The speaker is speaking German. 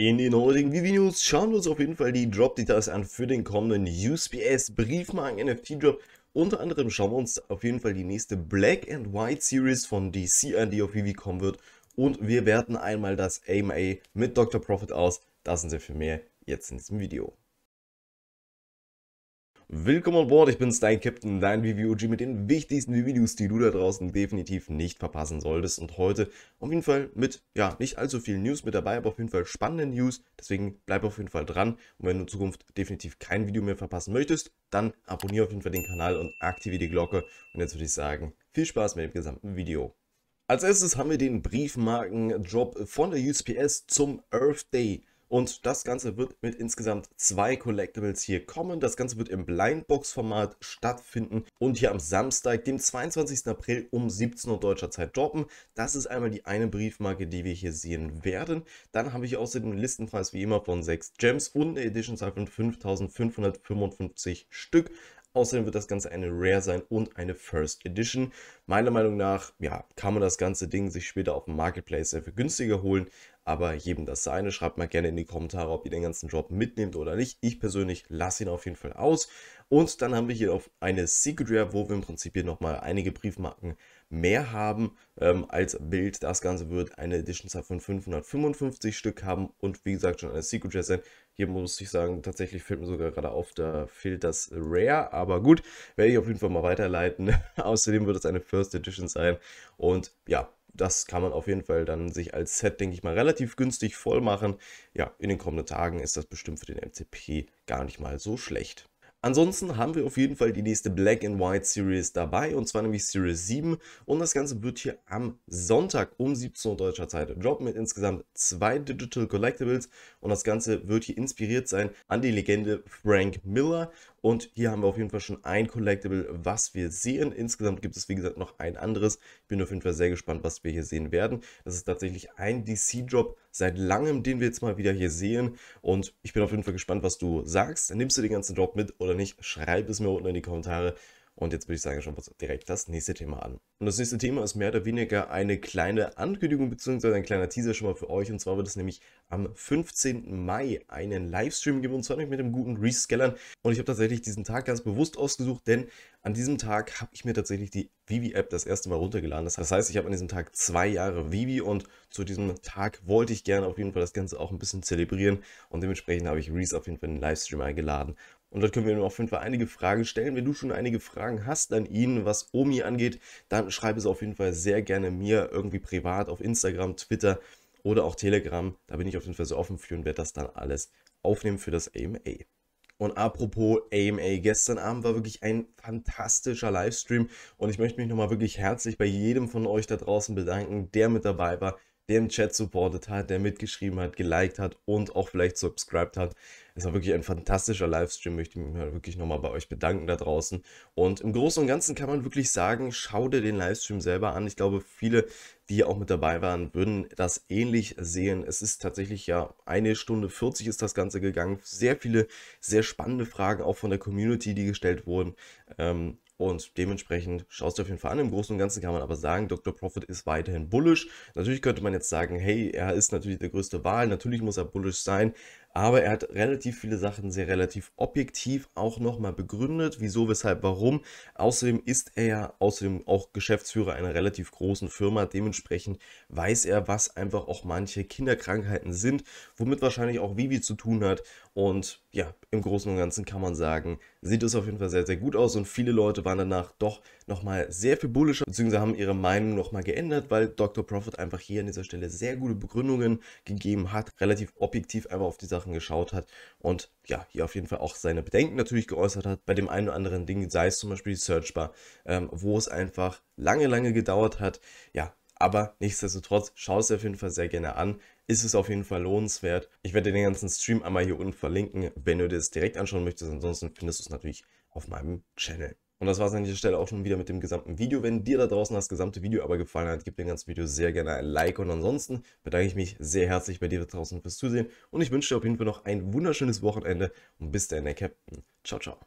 In den heutigen Vivi News schauen wir uns auf jeden Fall die Drop-Details an für den kommenden USPS Briefmarken NFT Drop. Unter anderem schauen wir uns auf jeden Fall die nächste Black and White Series von DC an, die auf Vivi kommen wird. Und wir werten einmal das AMA mit Dr. Profit aus. Das sind sehr viel mehr jetzt in diesem Video. Willkommen an Bord, ich bin's, dein Captain, dein VVOG mit den wichtigsten Videos, die du da draußen definitiv nicht verpassen solltest. Und heute auf jeden Fall mit, ja, nicht allzu vielen News mit dabei, aber auf jeden Fall spannenden News. Deswegen bleib auf jeden Fall dran. Und wenn du in Zukunft definitiv kein Video mehr verpassen möchtest, dann abonniere auf jeden Fall den Kanal und aktiviere die Glocke. Und jetzt würde ich sagen, viel Spaß mit dem gesamten Video. Als erstes haben wir den briefmarken drop von der USPS zum Earth Day. Und das Ganze wird mit insgesamt zwei Collectibles hier kommen. Das Ganze wird im Blindbox-Format stattfinden und hier am Samstag, dem 22. April um 17 Uhr deutscher Zeit droppen. Das ist einmal die eine Briefmarke, die wir hier sehen werden. Dann habe ich außerdem einen Listenpreis wie immer von 6 Gems und eine Editionzahl von 5555 Stück. Außerdem wird das Ganze eine Rare sein und eine First Edition. Meiner Meinung nach, ja, kann man das ganze Ding sich später auf dem Marketplace sehr viel günstiger holen, aber jedem das seine. Schreibt mal gerne in die Kommentare, ob ihr den ganzen Job mitnehmt oder nicht. Ich persönlich lasse ihn auf jeden Fall aus. Und dann haben wir hier noch eine Secret Rare, wo wir im Prinzip hier nochmal einige Briefmarken mehr haben ähm, als Bild. Das Ganze wird eine Editionzahl von 555 Stück haben und wie gesagt schon eine Secret Rare sein. Hier muss ich sagen, tatsächlich fällt mir sogar gerade auf, da fehlt das Rare, aber gut, werde ich auf jeden Fall mal weiterleiten. Außerdem wird es eine 40 First Edition sein. Und ja, das kann man auf jeden Fall dann sich als Set, denke ich mal, relativ günstig voll machen. Ja, in den kommenden Tagen ist das bestimmt für den MCP gar nicht mal so schlecht. Ansonsten haben wir auf jeden Fall die nächste Black and White Series dabei und zwar nämlich Series 7 und das Ganze wird hier am Sonntag um 17 Uhr deutscher Zeit droppen mit insgesamt zwei Digital Collectibles und das Ganze wird hier inspiriert sein an die Legende Frank Miller und hier haben wir auf jeden Fall schon ein Collectible, was wir sehen. Insgesamt gibt es, wie gesagt, noch ein anderes. Ich bin auf jeden Fall sehr gespannt, was wir hier sehen werden. Das ist tatsächlich ein DC-Drop seit langem, den wir jetzt mal wieder hier sehen. Und ich bin auf jeden Fall gespannt, was du sagst. Nimmst du den ganzen Drop mit oder nicht? Schreib es mir unten in die Kommentare. Und jetzt würde ich sagen, schauen wir uns direkt das nächste Thema an. Und das nächste Thema ist mehr oder weniger eine kleine Ankündigung bzw. ein kleiner Teaser schon mal für euch. Und zwar wird es nämlich am 15. Mai einen Livestream geben und zwar nämlich mit dem guten Rescalern. Und ich habe tatsächlich diesen Tag ganz bewusst ausgesucht, denn an diesem Tag habe ich mir tatsächlich die Vivi-App das erste Mal runtergeladen. Das heißt, ich habe an diesem Tag zwei Jahre Vivi und zu diesem Tag wollte ich gerne auf jeden Fall das Ganze auch ein bisschen zelebrieren. Und dementsprechend habe ich Reese auf jeden Fall einen Livestream eingeladen. Und dort können wir ihm auf jeden Fall einige Fragen stellen. Wenn du schon einige Fragen hast an ihn, was Omi angeht, dann schreib es auf jeden Fall sehr gerne mir irgendwie privat auf Instagram, Twitter oder auch Telegram. Da bin ich auf jeden Fall so offen für und werde das dann alles aufnehmen für das AMA. Und apropos AMA, gestern Abend war wirklich ein fantastischer Livestream und ich möchte mich nochmal wirklich herzlich bei jedem von euch da draußen bedanken, der mit dabei war der im Chat supportet hat, der mitgeschrieben hat, geliked hat und auch vielleicht subscribed hat. Es war wirklich ein fantastischer Livestream, möchte mich wirklich nochmal bei euch bedanken da draußen. Und im Großen und Ganzen kann man wirklich sagen, schau dir den Livestream selber an. Ich glaube, viele, die auch mit dabei waren, würden das ähnlich sehen. Es ist tatsächlich ja eine Stunde 40 ist das Ganze gegangen. Sehr viele, sehr spannende Fragen auch von der Community, die gestellt wurden. Ähm, und dementsprechend schaust du auf jeden Fall an. Im Großen und Ganzen kann man aber sagen, Dr. Profit ist weiterhin bullish. Natürlich könnte man jetzt sagen, hey, er ist natürlich der größte Wahl, natürlich muss er bullish sein. Aber er hat relativ viele Sachen sehr relativ objektiv auch nochmal begründet, wieso, weshalb, warum. Außerdem ist er ja außerdem auch Geschäftsführer einer relativ großen Firma. Dementsprechend weiß er, was einfach auch manche Kinderkrankheiten sind, womit wahrscheinlich auch Vivi zu tun hat. Und ja, im Großen und Ganzen kann man sagen, sieht es auf jeden Fall sehr, sehr gut aus und viele Leute waren danach doch nochmal sehr viel bullischer, beziehungsweise haben ihre Meinung nochmal geändert, weil Dr. Profit einfach hier an dieser Stelle sehr gute Begründungen gegeben hat, relativ objektiv einfach auf die Sachen geschaut hat und ja, hier auf jeden Fall auch seine Bedenken natürlich geäußert hat bei dem einen oder anderen Ding, sei es zum Beispiel die Searchbar, ähm, wo es einfach lange, lange gedauert hat, ja, aber nichtsdestotrotz, schau es auf jeden Fall sehr gerne an. Ist es auf jeden Fall lohnenswert. Ich werde den ganzen Stream einmal hier unten verlinken, wenn du dir das direkt anschauen möchtest. Ansonsten findest du es natürlich auf meinem Channel. Und das war es an dieser Stelle auch schon wieder mit dem gesamten Video. Wenn dir da draußen das gesamte Video aber gefallen hat, gib dem ganzen Video sehr gerne ein Like. Und ansonsten bedanke ich mich sehr herzlich bei dir da draußen fürs Zusehen. Und ich wünsche dir auf jeden Fall noch ein wunderschönes Wochenende. Und bis dann, der Captain. Ciao, ciao.